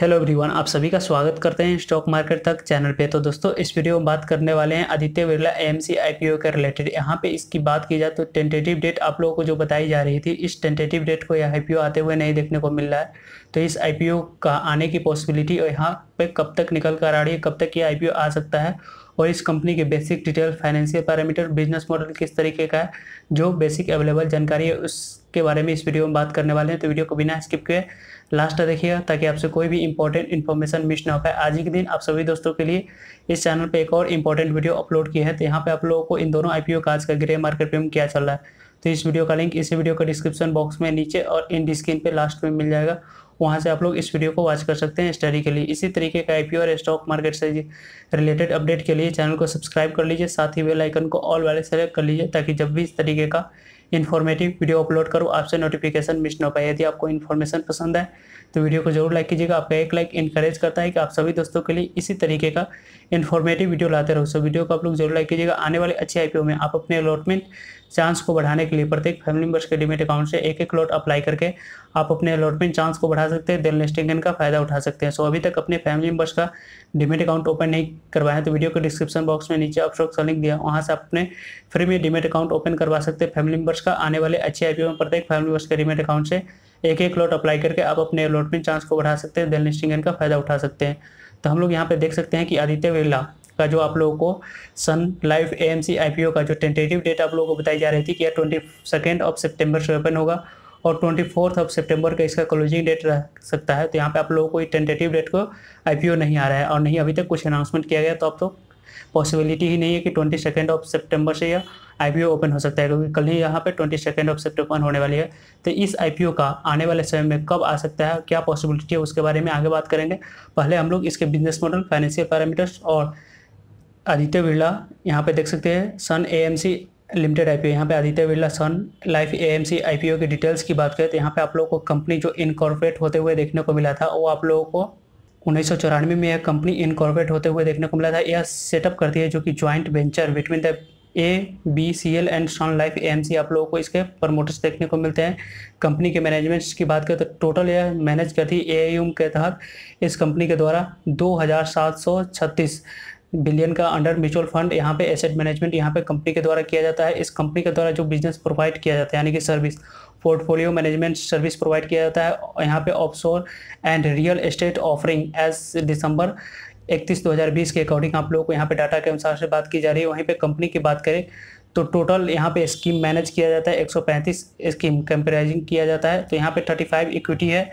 hello everyone आप सभी का स्वागत करते हैं स्टॉक मार्केट तक चैनल पे तो दोस्तों इस वीडियो में बात करने वाले हैं Aditya Birla M C I P O के रिलेटेड यहाँ पे इसकी बात की जाए तो टेंटेटिव डेट आप लोगों को जो बताई जा रही थी इस टेंटेटिव डेट को यह ओ आते हुए नहीं देखने को मिल रहा है तो इस ओ का आने की पॉसिबिलिटी यहाँ पर कब तक निकल कर आ रही है कब तक ये आई आ सकता है और इस कंपनी के basic detail financial parameter business model किस तरीके का है जो बेसिक अवेलेबल जानकारी है उसके बारे में इस वीडियो में बात करने वाले हैं तो वीडियो को बिना स्किप किए लास्ट देखिएगा ताकि आपसे कोई भी इंपॉर्टेंट इन्फॉर्मेशन मिस ना हो पाए आज के दिन आप सभी दोस्तों के लिए इस चैनल पर एक और इंपॉर्टेंट वीडियो अपलोड किया है तो यहाँ पर आप लोगों को इन दोनों आई का आज का ग्रे मार्केट पर क्या चल रहा है तो इस वीडियो का लिंक इसी वीडियो का डिस्क्रिप्शन बॉक्स में नीचे और इन स्क्रीन पर लास्ट में मिल जाएगा वहाँ से आप लोग इस वीडियो को वॉच कर सकते हैं स्टडी के लिए इसी तरीके का आई और स्टॉक मार्केट से रिलेटेड अपडेट के लिए चैनल को सब्सक्राइब कर लीजिए साथ ही वेलाइकन को ऑल वाले सेलेक्ट कर लीजिए ताकि जब भी इस तरीके का इन्फॉर्मेटिव वीडियो अपलोड करूँ आपसे नोटिफिकेशन मिस ना पाए यदि आपको इन्फॉर्मेशन पसंद है तो वीडियो को जरूर लाइक कीजिएगा आपका एक लाइक इंकरेज करता है कि आप सभी दोस्तों के लिए इसी तरीके का इन्फॉर्मेटिव वीडियो लाते रहो सो वीडियो को आप लोग जरूर लाइक कीजिएगा आने वाले अच्छे आई में आप अपने अलॉटमेंट चांस को बढ़ाने के लिए प्रत्येक फैमिली मेंबर्स के डिमेट अकाउंट से एक एक लॉट अप्लाई करके आप अपने अलॉटमेंट चांस को बढ़ा सकते हैं दिल नेस्टिंगन का फायदा उठा सकते हैं सो अभी तक अपने फैमिली मेंबर्स का डिमेट अकाउंट ओपन नहीं करवाया तो वीडियो के डिस्क्रिप्शन बॉक्स में नीचे अपशोक का लिंक दिया वहाँ से अपने फ्री में डिमेट अकाउंट ओपन करवा सकते हैं फैमिली मेंबर्स मेंबर्स का आने वाले अच्छे आई में प्रत्येक फैमिली मेंबर्स के रिमेट अकाउंट से एक एक लॉट अप्लाई करके आप अपने लॉट में चांस को बढ़ा सकते हैं देन लिस्टिंग का फ़ायदा उठा सकते हैं तो हम लोग यहाँ पे देख सकते हैं कि आदित्य बिरला का जो आप लोगों को सन लाइफ ए एम का जो टेंटेटिव डेट आप लोगों को बताई जा रही थी कि यह ट्वेंटी सेकेंड ऑफ सेप्टेम्बर से ओपन होगा और ट्वेंटी फोर्थ ऑफ सेप्टेम्बर का इसका क्लोजिंग डेट रह सकता है तो यहाँ पे आप लोगों को टेंटेटिव डेट को आई नहीं आ रहा है और नहीं अभी तक कुछ अनाउंसमेंट किया गया तो आप लोग तो पॉसिबिलिटी ही नहीं है कि ट्वेंटी सेकेंड ऑफ सेप्टेम्बर से यह आई ओपन हो सकता है क्योंकि कल ही यहाँ पे ट्वेंटी सेकेंड ऑफ सेप्टेम्बर होने वाली है तो इस आई का आने वाले समय में कब आ सकता है क्या पॉसिबिलिटी है उसके बारे में आगे बात करेंगे पहले हम लोग इसके बिजनेस मॉडल फाइनेंशियल पैरामीटर्स और आदित्य बिरला यहाँ पे देख सकते हैं सन सी लिमिटेड आईपीओ यहाँ पे Aditya Birla Sun Life A M P IPO की डिटेल्स की बात करें तो यहाँ पे आप लोगों को कंपनी जो इनकॉर्पोरेट होते हुए देखने को मिला था वो आप लोगों को उन्नीस में यह कंपनी इनकॉर्पोरेट होते हुए देखने को मिला था यह सेटअप करती है जो कि joint venture between the A B C L and Sun Life A M C आप लोगों को इसके प्रमोटर्स देखने को मिलते हैं कंपनी के मैनेजमेंट्स की बात करें तो टोटल यह मैनेज करती है ए आई के तहत इस कंपनी के द्वारा दो हज़ार सात सौ छत्तीस बिलियन का अंडर म्यूचुअल फंड यहाँ पे एसेट मैनेजमेंट यहाँ पे कंपनी के द्वारा किया जाता है इस कंपनी के द्वारा जो बिजनेस प्रोवाइड किया जाता है यानी कि service portfolio management service provide किया जाता है यहाँ पे offshore and real estate offering as December इकतीस दो हज़ार बीस के अकॉर्डिंग आप लोगों को यहाँ पे डाटा के अनुसार से बात की जा रही है वहीं पे कंपनी की बात करें तो टोटल यहाँ पे स्कीम मैनेज किया जाता है पैंतीस स्कीम कंपेराइजिंग किया जाता है तो यहाँ पे फाइव इक्विटी है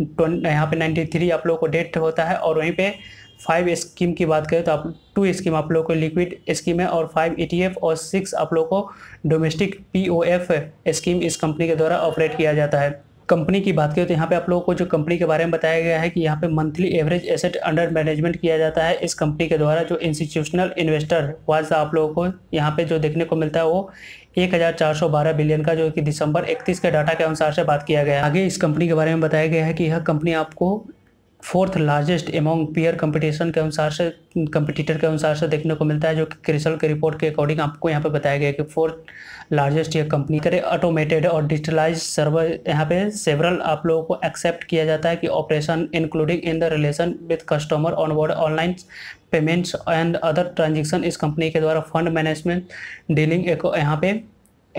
यहाँ पे 93 आप लोगों को डेट होता है और वहीं पे फाइव स्कीम की बात करें तो आप टू स्कीम आप लोगों को लिक्विड स्कीम है और फाइव ईटीएफ e और सिक्स आप लोगों को डोमेस्टिक पीओएफ स्कीम इस कंपनी के द्वारा ऑपरेट किया जाता है कंपनी की बात करें तो यहाँ पे आप लोगों को जो कंपनी के बारे में बताया गया है कि यहाँ पे monthly average asset under management किया जाता है इस कंपनी के द्वारा जो इंस्टीट्यूशनल इन्वेस्टर वाज आप लोगों को यहाँ पे जो देखने को मिलता है वो एक हज़ार चार सौ बारह बिलियन का जो कि दिसंबर इकतीस के डाटा के अनुसार से बात किया गया आगे इस कंपनी के बारे में बताया गया है कि यह कंपनी आपको fourth largest among peer competition के अनुसार से कंपटीटर के अनुसार से देखने को मिलता है जो कि क्रिसल के रिपोर्ट के अकॉर्डिंग आपको यहाँ पे बताया गया कि फोर्थ लार्जेस्ट ये कंपनी करे ऑटोमेटेड और डिजिटलाइज सर्वर यहाँ पे सेवरल आप लोगों को एक्सेप्ट किया जाता है कि operation including in the relation with customer on board online payments and other transaction इस कंपनी के द्वारा फंड मैनेजमेंट डीलिंग एक यहाँ पे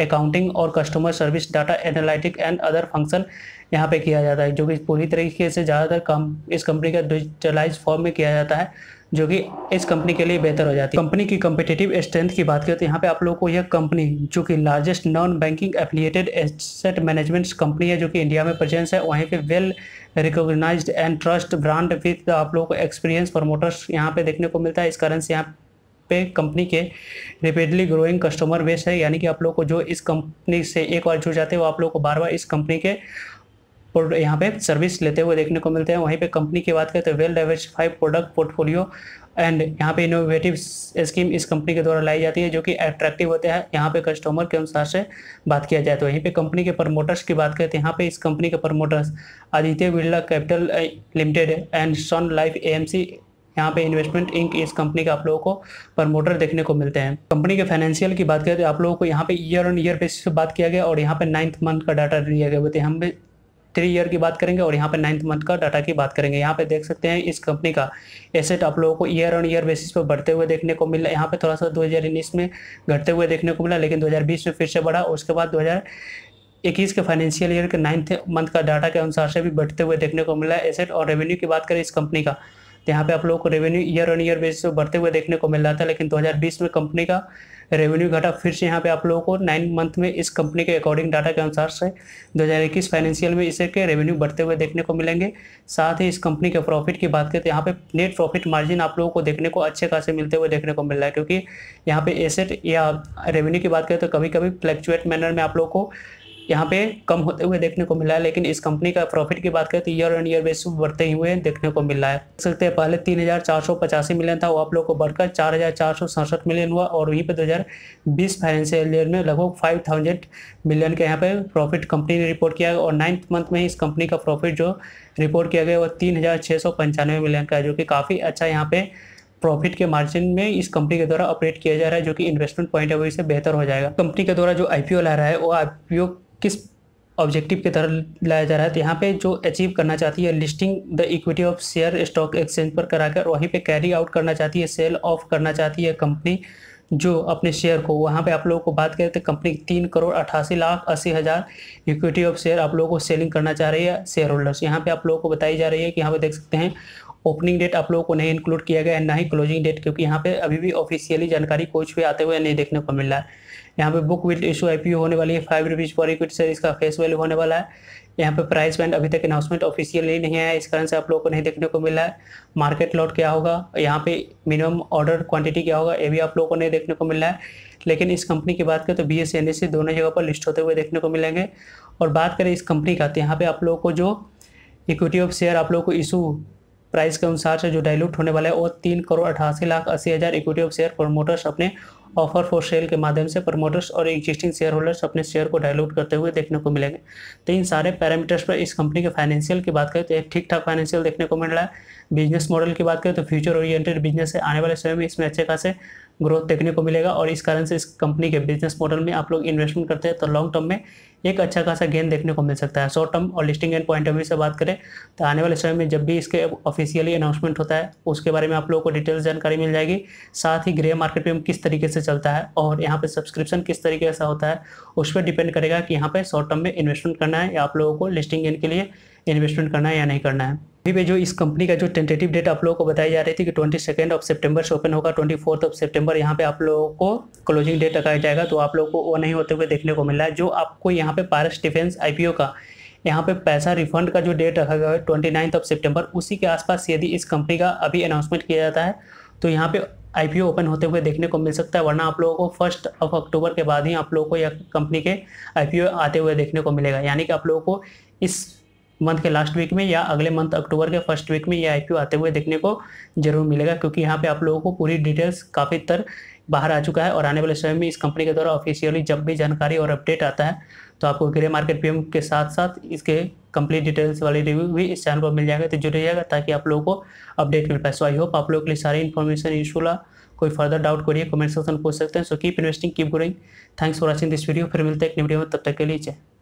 अकाउंटिंग और customer service data analytic and other function यहाँ पे किया जाता है जो कि पूरी तरीके से ज़्यादातर कम इस कंपनी का डिजिटलाइज फॉर्म में किया जाता है जो कि इस कंपनी के लिए बेहतर हो जाती है कंपनी की कंपिटेटिव स्ट्रेंथ की बात करें तो यहाँ पे आप लोगों को यह कंपनी जो कि largest non banking affiliated asset management company है जो कि इंडिया में प्रेजेंस है वहीं पे well recognised and trust brand with आप लोगों को एक्सपीरियंस प्रमोटर्स यहाँ पे देखने को मिलता है इस कारण से यहाँ पे कंपनी के रिपीडली ग्रोइंग कस्टमर बेस है यानी कि आप लोग को जो इस कंपनी से एक बार जुड़ जाते हैं वो आप लोग को बार बार इस कंपनी के यहाँ पे सर्विस लेते हुए देखने को मिलते हैं वहीं पे कंपनी की बात करें तो well diversified product portfolio and यहाँ पे इनोवेटिव स्कीम इस कंपनी के द्वारा लाई जाती है जो कि अट्रैक्टिव होते हैं यहाँ पे कस्टमर के अनुसार से बात किया जाए तो वहीं पे कंपनी के प्रमोटर्स की बात करें तो यहाँ पे इस कंपनी के promoters Aditya Birla capital limited and Sun Life A यहाँ पे इन्वेस्टमेंट इंक इस कंपनी के आप लोगों को प्रमोटर देखने को मिलते हैं कंपनी के फाइनेंशियल की बात करें तो आप लोगों को यहाँ पे ईयर ऑन ईयर बेसिस पे बात किया गया और यहाँ पे नाइन्थ मंथ का डाटा दिया गया बोलते हम थ्री ईयर की बात करेंगे और यहाँ पे नाइन्थ मंथ का डाटा की बात करेंगे यहाँ पे देख सकते हैं इस कंपनी का एसेट आप लोगों को ईयर ऑन ईयर बेसिस पे बढ़ते हुए देखने को मिला यहाँ पे थोड़ा सा दो में घटते हुए देखने को मिला लेकिन दो में फिर से बढ़ा उसके बाद दो इक्कीस के फाइनेंशियल ईयर के नाइन्थ मंथ का डाटा के अनुसार से भी बढ़ते हुए देखने को मिला एसेट और रेवेन्यू की बात करें इस कंपनी का यहाँ पे आप लोगों को revenue year on year basis बढ़ते हुए देखने को मिल रहा था लेकिन 2020 में कंपनी का रेवेन्यू घटा फिर से यहाँ पे आप लोगों को नाइन मंथ में इस कंपनी के अकॉर्डिंग डाटा के अनुसार से 2021 फाइनेंशियल में इसे के रेवेन्यू बढ़ते हुए देखने को मिलेंगे साथ ही इस कंपनी के प्रॉफिट की बात करें तो यहाँ पे नेट प्रॉफिट मार्जिन आप लोगों को देखने को अच्छे खासे मिलते हुए देखने को मिल रहा है क्योंकि यहाँ पे एसेट या रेवेन्यू की बात करें तो कभी कभी फ्लैक्चुएट मैनर में आप लोग को यहाँ पे कम होते हुए देखने को मिला है लेकिन इस कंपनी का प्रॉफिट की बात करें तो ईयर एंड ईयर बेस बढ़ते हुए देखने को मिल रहा है देख सकते हैं पहले तीन मिलियन था वो आप लोग को बढ़कर चार मिलियन हुआ और वहीं पे बीस फाइनेंशियल ईयर में लगभग थाउजेंड मिलियन के यहाँ पे प्रॉफिट कंपनी ने रिपोर्ट किया और नाइन्थ मंथ में इस कंपनी का प्रॉफिट जो रिपोर्ट किया गया वो तीन मिलियन का है जो कि काफ़ी अच्छा यहाँ पे प्रॉफिट के मार्जिन में इस कंपनी के द्वारा ऑपरेट किया जा रहा है जो कि इन्वेस्टमेंट पॉइंट ऑफ व्यू से बेहतर हो जाएगा कंपनी के द्वारा जो आईपीओ ला रहा है वो आईपीओ किस ऑब्जेक्टिव के तरह लाया जा रहा है तो यहाँ पे जो अचीव करना चाहती है listing the equity of share stock exchange पर कराकर वहीं पे कैरी आउट करना चाहती है सेल ऑफ करना चाहती है कंपनी जो अपने शेयर को वहाँ पे आप लोगों को बात करें तो कंपनी तीन करोड़ अट्ठासी लाख अस्सी हज़ार इक्विटी ऑफ शेयर आप लोगों को सेलिंग करना चाह रही है शेयर होल्डर्स यहाँ पे आप लोगों को बताई जा रही है कि यहाँ पे देख सकते हैं ओपनिंग डेट आप लोगों को नहीं इंक्लूड किया गया है ना ही क्लोजिंग डेट क्योंकि यहाँ पे अभी भी ऑफिशियली जानकारी कुछ भी आते हुए नहीं देखने को मिल रहा है यहाँ पे बुक विथ इशू आई होने वाली है फाइव रुपीज़ पर इक्विट से इसका फेस वैल्यू होने वाला है यहाँ पे प्राइस बैंड अभी तक अनाउंसमेंट ऑफिशियली नहीं आया इस कारण से आप लोगों को नहीं देखने को मिला है मार्केट लॉट क्या होगा यहाँ पे मिनिमम ऑर्डर क्वांटिटी क्या होगा ये भी आप लोगों को नहीं देखने को मिल रहा है लेकिन इस कंपनी की बात करें तो बी एस एन दोनों जगह पर लिस्ट होते हुए देखने को मिलेंगे और बात करें इस कंपनी का तो यहाँ पे आप लोगों को जो इक्विटी ऑफ शेयर आप लोगों को इशू प्राइस के अनुसार से जो डायलूट होने वाला है वो तीन करोड़ अठासी लाख अस्सी हज़ार इक्विटी ऑफ शेयर प्रमोटर्स अपने ऑफर फॉर सेल के माध्यम से प्रमोटर्स और एग्जिस्टिंग शेयर होल्डर्स अपने शेयर को डायलूट करते हुए देखने को मिलेंगे तो इन सारे पैरामीटर्स पर इस कंपनी के फाइनेंशियल की बात करें तो एक ठीक ठाक फाइनेंशियल देखने को मिल रहा है बिजनेस मॉडल की बात करें तो फ्यूचर ओरिएंटेड बिजनेस है आने वाले समय में इसमें अच्छे खासे ग्रोथ देखने को मिलेगा और इस कारण से इस कंपनी के बिजनेस मॉडल में आप लोग इन्वेस्टमेंट करते हैं तो लॉन्ग टर्म में एक अच्छा खासा गेन देखने को मिल सकता है शॉर्ट टर्म और listing and point of view से बात करें तो आने वाले समय में जब भी इसके ऑफिशियली अनाउंसमेंट होता है उसके बारे में आप लोगों को डिटेल्स जानकारी मिल जाएगी साथ ही ग्रे मार्केट में किस तरीके से चलता है और यहाँ पर सब्सक्रिप्शन किस तरीके से होता है उस पर डिपेंड करेगा कि यहाँ पर शॉर्ट टर्म में इन्वेस्टमेंट करना है या आप लोगों को लिस्टिंग गेंद के लिए इन्वेस्टमेंट करना है या नहीं करना है अभी पे जो इस कंपनी का जो टेंटेटिव डेट आप लोगों को बताई जा रही थी कि ट्वेंटी सेकेंड ऑफ सेप्टेम्बर से ओपन होगा ट्वेंटी फोर्थ ऑफ सेप्टेम्बर यहाँ पे आप लोगों को क्लोजिंग डेट लगाया जाएगा तो आप लोगों को वो नहीं होते हुए देखने को मिल रहा है जो आपको यहाँ पे पारस डिफेंस आई का यहाँ पे पैसा रिफंड का जो डेट रखा गया है ट्वेंटी नाइन्थ ऑफ सेप्टेम्बर उसी के आसपास यदि इस कंपनी का अभी अनाउंसमेंट किया जाता है तो यहाँ पे आई ओपन होते हुए देखने को मिल सकता है वरना आप लोगों को फर्स्ट ऑफ अक्टूबर के बाद ही आप लोगों को यह कंपनी के आई आते हुए देखने को मिलेगा यानी कि आप लोगों को इस मंथ के लास्ट वीक में या अगले मंथ अक्टूबर के फर्स्ट वीक में ये आई आते हुए देखने को जरूर मिलेगा क्योंकि यहाँ पे आप लोगों को पूरी डिटेल्स काफ़ी तर बाहर आ चुका है और आने वाले समय में इस कंपनी के द्वारा ऑफिशियली जब भी जानकारी और अपडेट आता है तो आपको ग्रे मार्केट पी के साथ साथ इसके कंप्लीट डिटेल्स वाले रिव्यू भी इस चैनल पर मिल जाएगा तो जुड़ जाएगा ताकि आप लोगों को अपडेट मिल पाए सो आई होप आप लोगों के लिए सारी इन्फॉर्मेशन यूजफुल कोई फर्दर डाउट करिए कमेंट सेक्शन पूछ सकते हैं so keep investing keep growing thanks for watching this video फिर मिलते हैं एक वीडियो में तब तक के लिए चाहिए